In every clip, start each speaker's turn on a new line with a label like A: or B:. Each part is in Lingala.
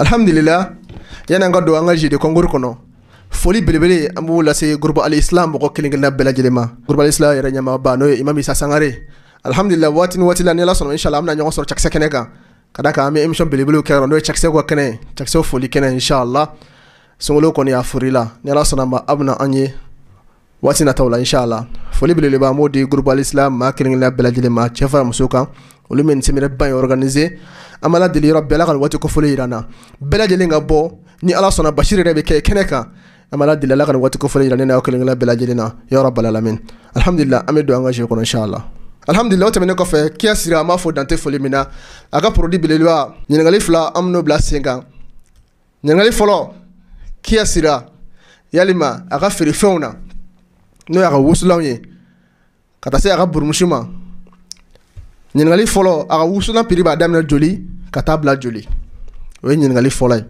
A: alhamdulillah yani an ka don an ka jede concours kɔnɔ foli belebele an b'u lase groupe al islam mɔgɔ kelen kelenna bɛɛ lajɛlen ma groupe al islam yɛrɛ ɲɛmaba n'o ye imam isa sangare alhamdulillah waati ni waati la ni ala sɔnna inshallah an bɛna ɲɔgɔn sɔrɔ cakisɛ kɛnɛ kan ka da kan an bɛ émission belebelew kɛ yɔrɔ n'o ye cakisɛw ka kɛnɛ cakisɛw foli kɛnɛ inshallah sunkalo kɔni y'a fori la ni ala sɔnna ma a bɛna an ye waati nataw la inshallah foli belebeleba an b'o di groupe al islam maa kelen kelenna bɛɛ lajɛlen ma cɛ fara muso kan olu min semɛrɛ ban ye organiser an b'ala deli yɔrɔ bɛɛ ala ka nin waati kofɔlen yira n na bɛɛ lajɛlen ka bɔ ni ala sɔnna basiri yɛrɛ bɛ kɛ kɛnɛ kan an b'ala deli ala ka nin waati kofɔlen yira ne n'aw kelen kelen bɛɛ lajɛlen na yɔrɔ bala lamɛn alihamudulila an bɛ don an ka ziɲɛ kɔnɔ inshallah alhamdulila o tɛmɛnen kɔfɛ kiya sira an b'a fɔ dante foli min na a ka porodi belebeleba ɲiningali fila an ben'o bila sen kan ɲiningali fɔlɔ kiya sira yalima a ka feerefɛnw na n'o y'a ka wusulanw ye ka taa se a ka burumusi ma ɲiningali fɔlɔ a ka wusulan piri b'a daminɛ joli ka taa bila joli o ye ɲininkali fɔlɔ ye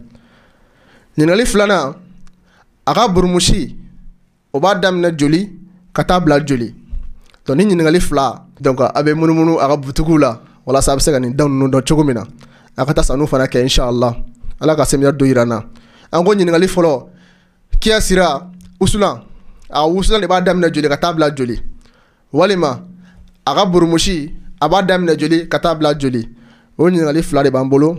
A: ɲininkali filanan a ka burumusi o b'a daminɛ joli ka taa bila joli donc ni ɲininkali fila donc a bɛ munumunu a ka butigiw la walasa a bɛ se ka nin da ninnu dɔn cogo min na a ka taa sanniw fana kɛ inshallah ala ka semiya don yira n na an ko ɲininkali fɔlɔ kiya sira wusulan a wusulan de b'a daminɛ joli ka taa bila joli walima a ka burumusi a b'a daminɛ joli ka taa bila joli o ɲininkali fila de b'an bolo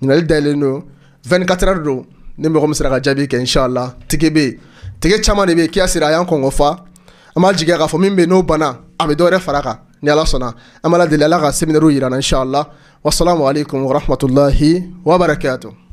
A: ɲininkali dayɛlɛlen don 24 heures don ni mɔgɔ min sera ka jaabi kɛ inshallah tige bɛ yen tige caman de bɛ yen kiya sera a y'an kɔngɔ fa an b'a jigiya k'a fɔ min bɛ yen n'o banna a bɛ dɔ wɛrɛ far'a kan ni ala sɔnna an b'a ladeli ala ka seminɛriw yira an na inshallah wasalamu alaikum warahmatulahi wabarakatuh